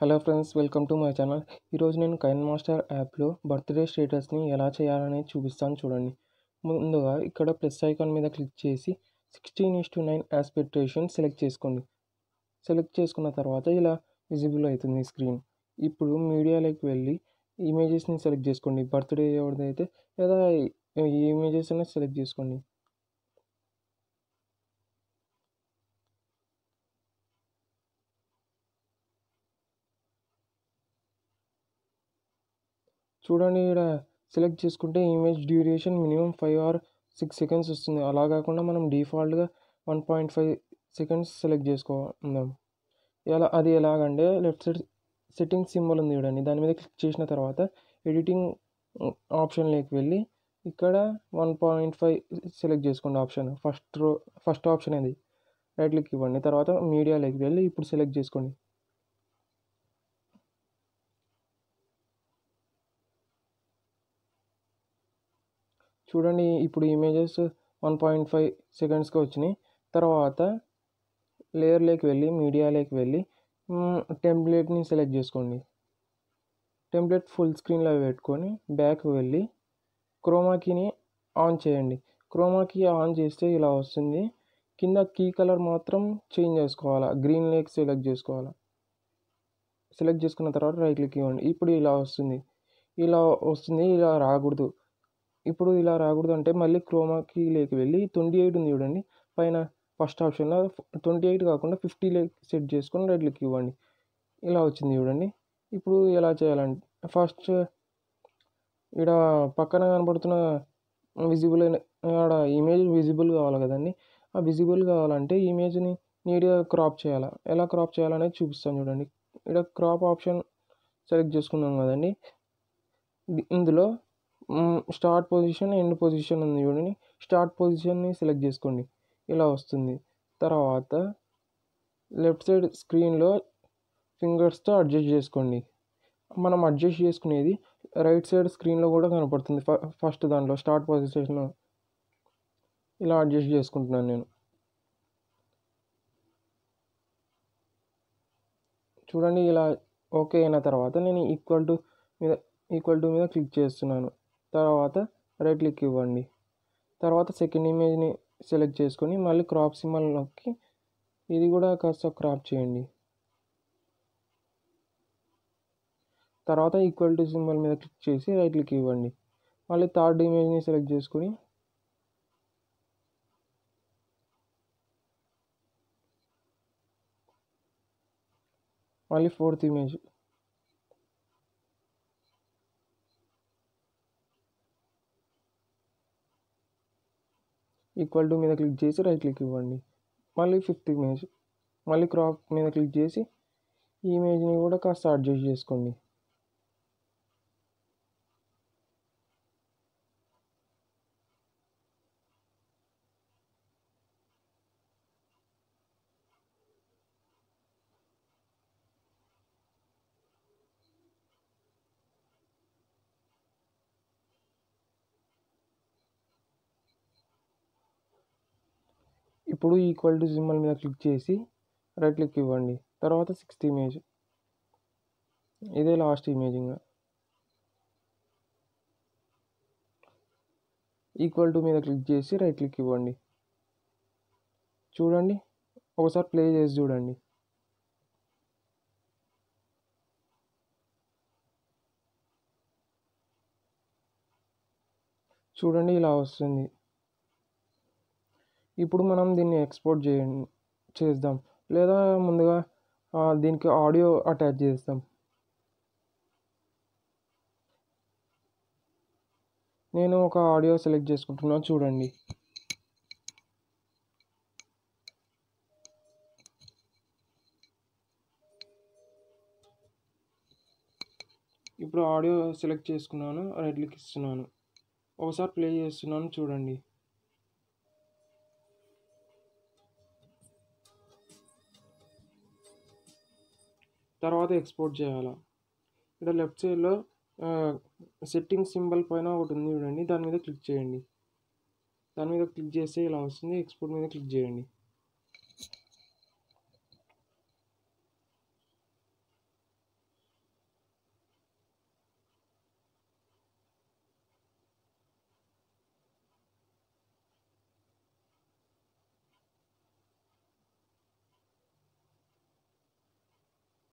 hello friends welcome to my channel ఈరోజు నేను KineMaster యాప్లో బర్త్డే స్టేటస్ని ఎలా చేయాలని చూపిస్తాను చూడండి ముందుగా ఇక్కడ ప్లస్ ఐకాన్ మీద క్లిక్ చేసి sixteen is to nine aspect select చేసుకోండి సెలెక్ట్ చేసుకున్న తర్వాత ఇలా విజిబుల్ అవుతుంది స్క్రీన్ ఇప్పుడు మీడియాలోకి వెళ్ళి ఇమేజెస్ని సెలెక్ట్ చేసుకోండి బర్త్డే ఎవరిదైతే లేదా ఈ ఇమేజెస్ అనేది సెలెక్ట్ చేసుకోండి చూడండి ఇక్కడ సెలెక్ట్ చేసుకుంటే image duration minimum five or six seconds వస్తుంది అలా కాకుండా మనం డిఫాల్ట్గా one point five seconds select చేసుకుందాం ఎలా అది ఎలాగంటే లెఫ్ట్ సైడ్ సెట్టింగ్ సింబల్ ఉంది చూడండి దాని మీద క్లిక్ చేసిన తర్వాత ఎడిటింగ్ ఆప్షన్లోకి వెళ్ళి ఇక్కడ వన్ పాయింట్ ఫైవ్ సెలెక్ట్ చేసుకోండి option first row first option అది రైట్ క్లిక్ ఇవ్వండి తర్వాత మీడియాలోకి వెళ్ళి ఇప్పుడు సెలెక్ట్ చేసుకోండి చూడండి ఇప్పుడు ఇమేజెస్ వన్ పాయింట్ ఫైవ్ సెకండ్స్కి వచ్చినాయి తర్వాత లేయర్లోకి వెళ్ళి మీడియాలోకి వెళ్ళి టెంప్లెట్ని సెలెక్ట్ చేసుకోండి టెంప్లెట్ ఫుల్ స్క్రీన్లో పెట్టుకొని బ్యాక్ వెళ్ళి క్రోమాకీని ఆన్ చేయండి క్రోమాకీ ఆన్ చేస్తే ఇలా వస్తుంది కింద కీ కలర్ మాత్రం చేంజ్ చేసుకోవాలా గ్రీన్ లేక్ సెలెక్ట్ చేసుకోవాలా సెలెక్ట్ చేసుకున్న తర్వాత రైట్ క్లిక్ ఇవ్వండి ఇప్పుడు ఇలా వస్తుంది ఇలా వస్తుంది ఇలా రాకూడదు ఇప్పుడు ఇలా రాకూడదు అంటే మళ్ళీ లేకి వెళ్ళి ట్వంటీ ఎయిట్ ఉంది చూడండి పైన ఫస్ట్ ఆప్షన్లో ట్వంటీ ఎయిట్ కాకుండా ఫిఫ్టీ ఫిఫ్టీలోకి సెట్ చేసుకొని రెడ్లకి ఇవ్వండి ఇలా వచ్చింది చూడండి ఇప్పుడు ఎలా చేయాలంటే ఫస్ట్ ఇక్కడ పక్కన కనబడుతున్న విజిబుల్ ఆడ ఇమేజ్ విజిబుల్ కావాలి కదండి ఆ విజిబుల్ కావాలంటే ఇమేజ్ని నీట్గా క్రాప్ చేయాలా ఎలా క్రాప్ చేయాలనేది చూపిస్తాను చూడండి ఇక్కడ క్రాప్ ఆప్షన్ సెలెక్ట్ చేసుకున్నాం కదండి ఇందులో స్టార్ట్ పొజిషన్ ఎండ్ పొజిషన్ ఉంది చూడండి స్టార్ట్ పొజిషన్ని సెలెక్ట్ చేసుకోండి ఇలా వస్తుంది తర్వాత లెఫ్ట్ సైడ్ స్క్రీన్లో ఫింగర్స్తో అడ్జస్ట్ చేసుకోండి మనం అడ్జస్ట్ చేసుకునేది రైట్ సైడ్ స్క్రీన్లో కూడా కనపడుతుంది ఫస్ట్ దాంట్లో స్టార్ట్ పొజిషన్ ఇలా అడ్జస్ట్ చేసుకుంటున్నాను నేను చూడండి ఇలా ఓకే అయిన తర్వాత నేను ఈక్వల్ టు మీద ఈక్వల్ టు మీద క్లిక్ చేస్తున్నాను తర్వాత రైట్ క్లిక్ ఇవ్వండి తర్వాత సెకండ్ ఇమేజ్ని సెలెక్ట్ చేసుకొని మళ్ళీ క్రాప్ సిమ్మల్లోకి ఇది కూడా కాస్త క్రాప్ చేయండి తర్వాత ఈక్వల్ టు సింబల్ మీద క్లిక్ చేసి రైట్ క్లిక్ ఇవ్వండి మళ్ళీ థర్డ్ ఇమేజ్ని సెలెక్ట్ చేసుకొని మళ్ళీ ఫోర్త్ ఇమేజ్ ఈక్వల్ టు మీద క్లిక్ చేసి రైట్ క్లిక్ ఇవ్వండి మళ్ళీ ఫిఫ్త్ ఇమేజ్ మళ్ళీ క్రాప్ మీద క్లిక్ చేసి ఈ ఇమేజ్ని కూడా కాస్త అడ్జస్ట్ చేసుకోండి ఇప్పుడు ఈక్వల్ టు సింబల్ మీద క్లిక్ చేసి రైట్ క్లిక్ ఇవ్వండి తర్వాత సిక్స్త్ ఇమేజ్ ఇదే లాస్ట్ ఇమేజింగ్ ఈక్వల్ టు మీద క్లిక్ చేసి రైట్ క్లిక్ ఇవ్వండి చూడండి ఒకసారి ప్లే చేసి చూడండి చూడండి ఇలా వస్తుంది ఇప్పుడు మనం దీన్ని ఎక్స్పోర్ట్ చేయ చేద్దాం లేదా ముందుగా దీనికి ఆడియో అటాచ్ చేస్తాం నేను ఒక ఆడియో సెలెక్ట్ చేసుకుంటున్నాను చూడండి ఇప్పుడు ఆడియో సెలెక్ట్ చేసుకున్నాను రెడ్ ఇస్తున్నాను ఒకసారి ప్లే చేస్తున్నాను చూడండి తర్వాత ఎక్స్పోర్ట్ చేయాలా ఇక్కడ లెఫ్ట్ సైడ్లో సెట్టింగ్ సింబల్ పైన ఒకటి ఉంది చూడండి దాని మీద క్లిక్ చేయండి దాని మీద క్లిక్ చేస్తే ఇలా వస్తుంది ఎక్స్పోర్ట్ మీద క్లిక్ చేయండి